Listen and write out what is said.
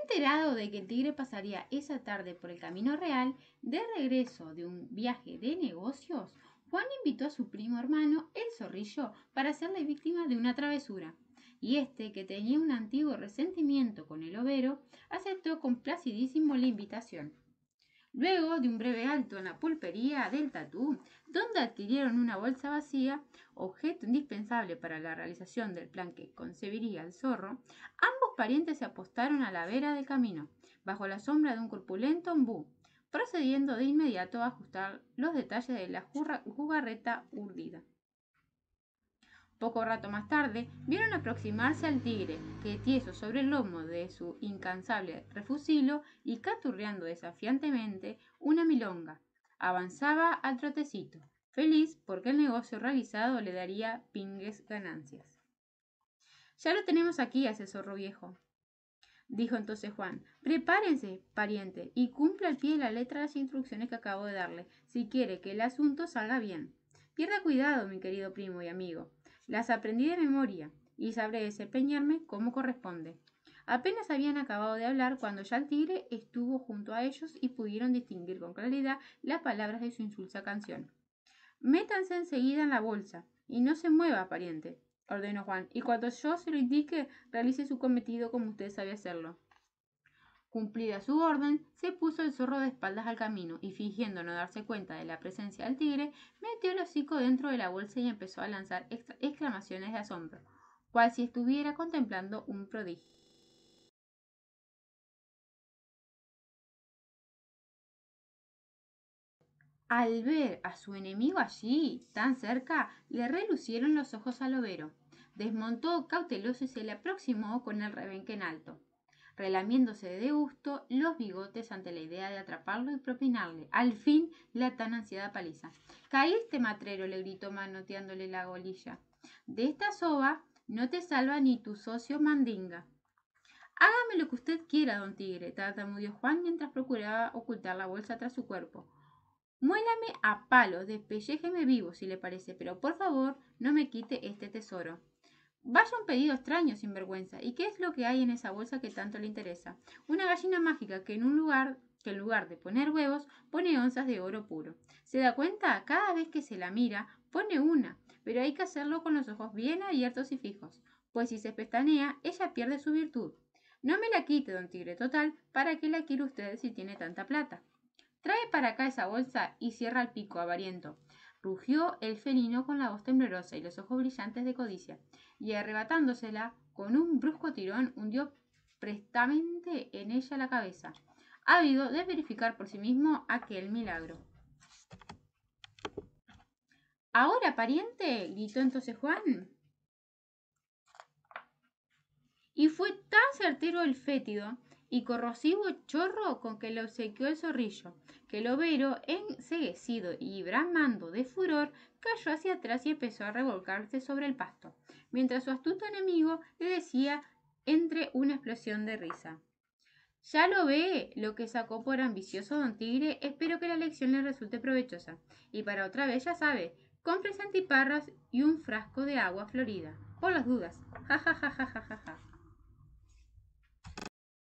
Enterado de que el tigre pasaría esa tarde por el camino real, de regreso de un viaje de negocios, Juan invitó a su primo hermano, el zorrillo, para hacerle víctima de una travesura. Y este, que tenía un antiguo resentimiento con el overo, aceptó con placidísimo la invitación. Luego de un breve alto en la pulpería del Tatú, donde adquirieron una bolsa vacía, objeto indispensable para la realización del plan que concebiría el zorro, ambos parientes se apostaron a la vera del camino, bajo la sombra de un corpulento ombú, procediendo de inmediato a ajustar los detalles de la jugarreta urdida. Poco rato más tarde, vieron aproximarse al tigre, que tieso sobre el lomo de su incansable refusilo y caturreando desafiantemente una milonga, avanzaba al trotecito, feliz porque el negocio realizado le daría pingues ganancias. Ya lo tenemos aquí, asesorro viejo, dijo entonces Juan. Prepárense, pariente, y cumpla al pie de la letra las instrucciones que acabo de darle, si quiere que el asunto salga bien. Pierda cuidado, mi querido primo y amigo. Las aprendí de memoria y sabré desempeñarme como corresponde. Apenas habían acabado de hablar cuando ya el tigre estuvo junto a ellos y pudieron distinguir con claridad las palabras de su insulsa canción. Métanse enseguida en la bolsa y no se mueva, pariente, ordenó Juan, y cuando yo se lo indique, realice su cometido como usted sabe hacerlo. Cumplida su orden, se puso el zorro de espaldas al camino y fingiendo no darse cuenta de la presencia del tigre, metió el hocico dentro de la bolsa y empezó a lanzar exclamaciones de asombro, cual si estuviera contemplando un prodigio. Al ver a su enemigo allí, tan cerca, le relucieron los ojos al overo. Desmontó cauteloso y se le aproximó con el rebenque en alto relamiéndose de gusto los bigotes ante la idea de atraparlo y propinarle, al fin, la tan ansiada paliza. Caíste, matrero, le gritó manoteándole la golilla. De esta soba no te salva ni tu socio mandinga. Hágame lo que usted quiera, don Tigre, tartamudeó Juan mientras procuraba ocultar la bolsa tras su cuerpo. Muélame a palo, despellejeme vivo si le parece, pero por favor no me quite este tesoro. Vaya un pedido extraño, sin vergüenza. ¿Y qué es lo que hay en esa bolsa que tanto le interesa? Una gallina mágica que en un lugar que en lugar de poner huevos, pone onzas de oro puro. ¿Se da cuenta? Cada vez que se la mira, pone una, pero hay que hacerlo con los ojos bien abiertos y fijos, pues si se pestanea, ella pierde su virtud. No me la quite, don Tigre Total, ¿para qué la quiere usted si tiene tanta plata? Trae para acá esa bolsa y cierra el pico, avariento. Rugió el felino con la voz temblorosa y los ojos brillantes de codicia, y arrebatándosela con un brusco tirón hundió prestamente en ella la cabeza, ávido de verificar por sí mismo aquel milagro. Ahora, pariente, gritó entonces Juan. Y fue tan certero el fétido y corrosivo chorro con que le obsequió el zorrillo, que el overo, enseguecido y bramando de furor, cayó hacia atrás y empezó a revolcarse sobre el pasto, mientras su astuto enemigo le decía entre una explosión de risa. Ya lo ve, lo que sacó por ambicioso don Tigre, espero que la lección le resulte provechosa. Y para otra vez ya sabe, compres antiparras y un frasco de agua florida. Por las dudas. Ja ja ja ja ja ja.